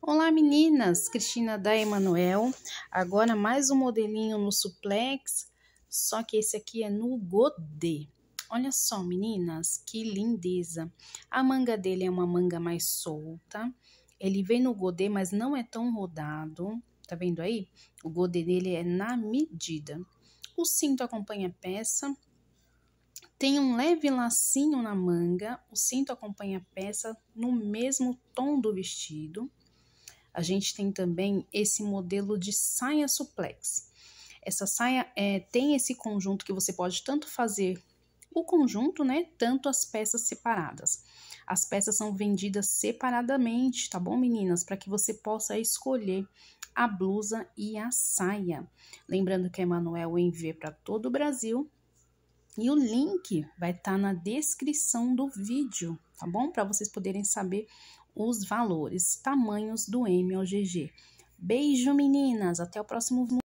Olá meninas, Cristina da Emanuel. Agora mais um modelinho no suplex, só que esse aqui é no godê. Olha só, meninas, que lindeza. A manga dele é uma manga mais solta. Ele vem no godê, mas não é tão rodado. Tá vendo aí? O godê dele é na medida. O cinto acompanha a peça. Tem um leve lacinho na manga. O cinto acompanha a peça no mesmo tom do vestido a gente tem também esse modelo de saia suplex. Essa saia é, tem esse conjunto que você pode tanto fazer o conjunto, né? Tanto as peças separadas. As peças são vendidas separadamente, tá bom, meninas? Para que você possa escolher a blusa e a saia. Lembrando que a Emanuel envia para todo o Brasil e o link vai estar tá na descrição do vídeo, tá bom? Para vocês poderem saber os valores, tamanhos do M Beijo, meninas! Até o próximo vídeo.